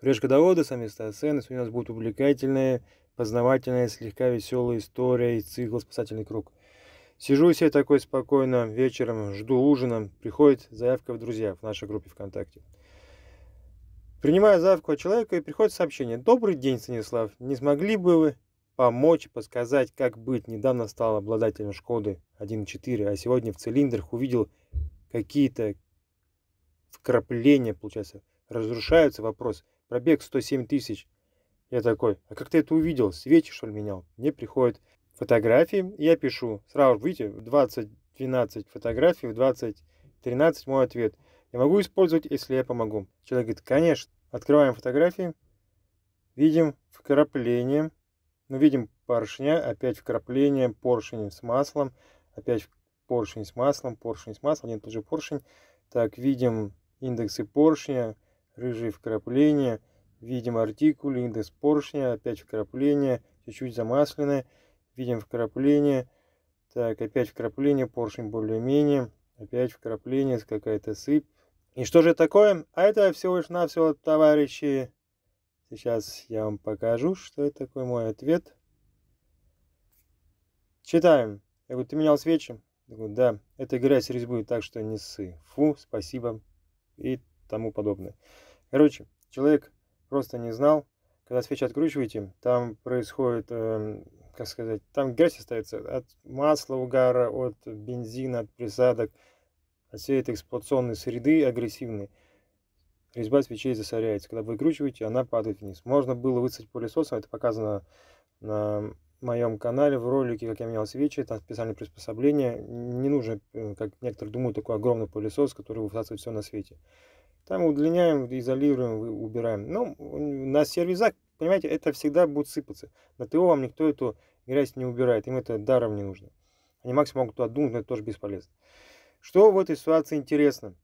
Прежкодоводы с Амистосены у нас будет увлекательная, познавательная, слегка веселая история и цикл «Спасательный круг». Сижу себе такой спокойно вечером, жду ужина, приходит заявка в друзья в нашей группе ВКонтакте. Принимаю заявку от человека и приходит сообщение. Добрый день, Станислав. Не смогли бы вы помочь, подсказать, как быть? Недавно стал обладателем Шкоды 1.4, а сегодня в цилиндрах увидел какие-то вкрапления, получается. Разрушаются вопрос. Пробег 107 тысяч. Я такой, а как ты это увидел? Свечи, что ли, менял? Мне приходят фотографии, я пишу. Сразу, видите, в 2012 фотографий, в 2013 мой ответ. Я могу использовать, если я помогу. Человек говорит, конечно. Открываем фотографии, видим вкрапление, ну, видим поршня, опять вкрапление, поршень с маслом, опять поршень с маслом, поршень с маслом, один тот же поршень. Так, видим индексы поршня, рыжие вкрапления, видим артикули, индекс поршня, опять вкрапления, чуть-чуть замасленное, видим вкрапление, так, опять вкрапление, поршень более-менее, опять вкрапление, какая-то сыпь. И что же такое? А это всего лишь навсего, товарищи, сейчас я вам покажу, что это такое мой ответ. Читаем. Я говорю, ты менял свечи? Я говорю, да, это грязь резьбы, так что не ссы. Фу, спасибо и тому подобное. Короче, человек просто не знал. Когда свечи откручиваете, там происходит, э, как сказать, там грязь остается от масла угара, от бензина, от присадок, от всей этой эксплуатационной среды агрессивной. Резьба свечей засоряется. Когда выкручиваете, она падает вниз. Можно было высадить пылесосом, это показано на моем канале в ролике, как я менял свечи, там специальное приспособление. Не нужно, э, как некоторые думают, такой огромный пылесос, который высасывает все на свете. Там удлиняем, изолируем, убираем. Ну, на сервизах, понимаете, это всегда будет сыпаться. На ТО вам никто эту грязь не убирает, им это даром не нужно. Они максимум могут отдумать, но это тоже бесполезно. Что в этой ситуации интересно?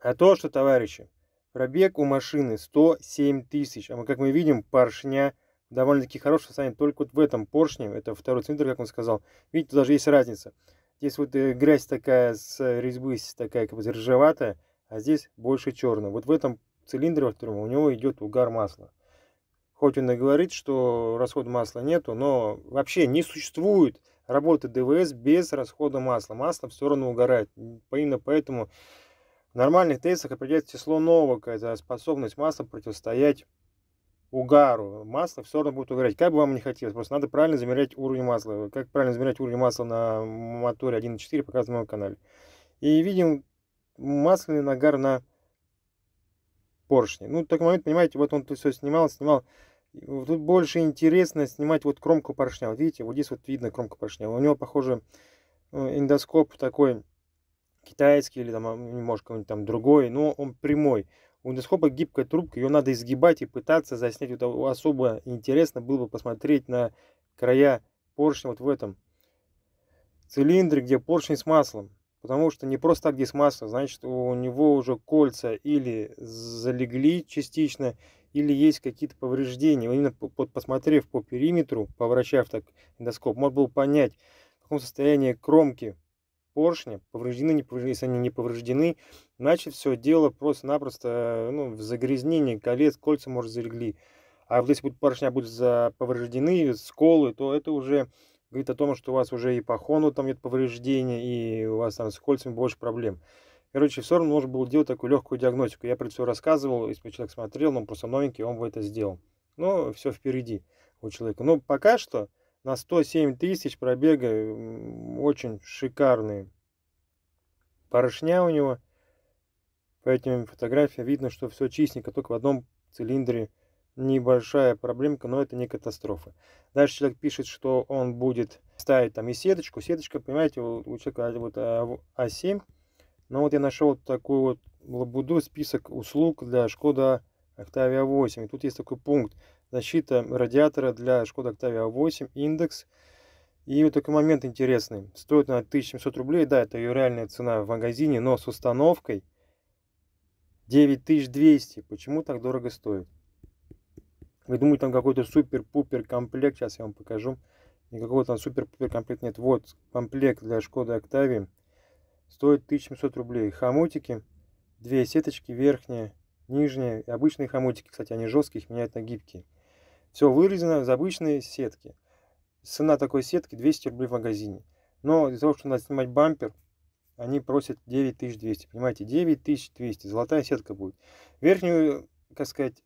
А то, что, товарищи, пробег у машины 107 тысяч. А мы, как мы видим, поршня довольно-таки хорошего состояния. Только вот в этом поршне, это второй цилиндр, как он сказал, видите, даже есть разница. Здесь вот э, грязь такая с э, резьбы, такая как бы ржеватая, а здесь больше черный. Вот в этом цилиндре, во втором, у него идет угар масла. Хоть он и говорит, что расхода масла нету, но вообще не существует работы ДВС без расхода масла. Масло в сторону угорает. Именно поэтому в нормальных тестах определяется число новок. Это способность масла противостоять угару. Масло в сторону будет угорать. Как бы вам не хотелось, просто надо правильно замерять уровень масла. Как правильно замерять уровень масла на моторе 1.4, показываю на моем канале. И видим масляный нагар на поршне. Ну, в такой момент, понимаете, вот он тут все снимал, снимал. Тут больше интересно снимать вот кромку поршня. Вот видите, вот здесь вот видно кромка поршня. У него, похоже, э, эндоскоп такой китайский или там, а, может, какой-нибудь там другой, но он прямой. У эндоскопа гибкая трубка, ее надо изгибать и пытаться заснять. Вот а, особо интересно было бы посмотреть на края поршня вот в этом цилиндре, где поршень с маслом. Потому что не просто так дисмасса, значит у него уже кольца или залегли частично, или есть какие-то повреждения. Именно под посмотрев по периметру, поворачав так эндоскоп, можно было понять, в каком состоянии кромки поршня, повреждены, не повреждены, если они не повреждены, значит все дело просто-напросто ну, в загрязнении колец, кольца, может, залегли. А если будет поршня будут повреждены, сколы, то это уже говорит о том, что у вас уже и по хону там нет повреждения, и у вас там с кольцами больше проблем. Короче, все равно нужно было делать такую легкую диагностику. Я про это все рассказывал, если человек смотрел, но он просто новенький, он бы это сделал. Ну все впереди у человека. Но пока что на 107 тысяч пробега очень шикарные поршня у него. По этим фотографиям видно, что все чистенько, только в одном цилиндре небольшая проблемка, но это не катастрофа. Дальше человек пишет, что он будет ставить там и сеточку. Сеточка, понимаете, у, человека а, вот А7. А но вот я нашел такую вот лабуду, список услуг для Шкода Octavia 8. И тут есть такой пункт. Защита радиатора для Шкода Octavia 8, индекс. И вот такой момент интересный. Стоит на 1700 рублей, да, это ее реальная цена в магазине, но с установкой 9200. Почему так дорого стоит? Вы думаете, там какой-то супер-пупер комплект. Сейчас я вам покажу. Никакого там супер-пупер комплект нет. Вот комплект для Шкоды Октавии. Стоит 1700 рублей. Хомутики. Две сеточки. Верхняя, нижняя. Обычные хомутики, кстати, они жесткие, их меняют на гибкие. Все вырезано из обычные сетки. Цена такой сетки 200 рублей в магазине. Но из-за того, что надо снимать бампер, они просят 9200. Понимаете, 9200. Золотая сетка будет. Верхнюю, как сказать,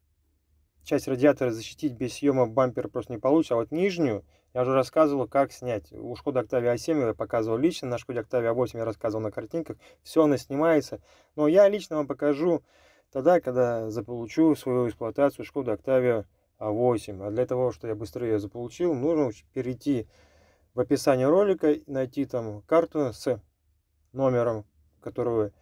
часть радиатора защитить без съема бампера просто не получится, а вот нижнюю я уже рассказывал, как снять. У Шкода Octavia A7 я показывал лично, на Шкоде Octavia A8 я рассказывал на картинках, все она снимается. Но я лично вам покажу тогда, когда заполучу свою эксплуатацию Шкода Octavia A8. А для того, чтобы я быстрее ее заполучил, нужно перейти в описание ролика, найти там карту с номером, которую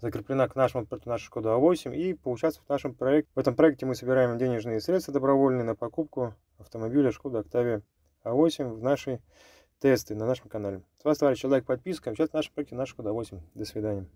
закреплена к нашему проекту наша Шкода А8 и поучаствовать в нашем проекте. В этом проекте мы собираем денежные средства добровольные на покупку автомобиля Шкода Октавия А8 в нашей тесты на нашем канале. С вас, товарищи, лайк, подписка. Сейчас в нашем проекте наша Шкода 8. До свидания.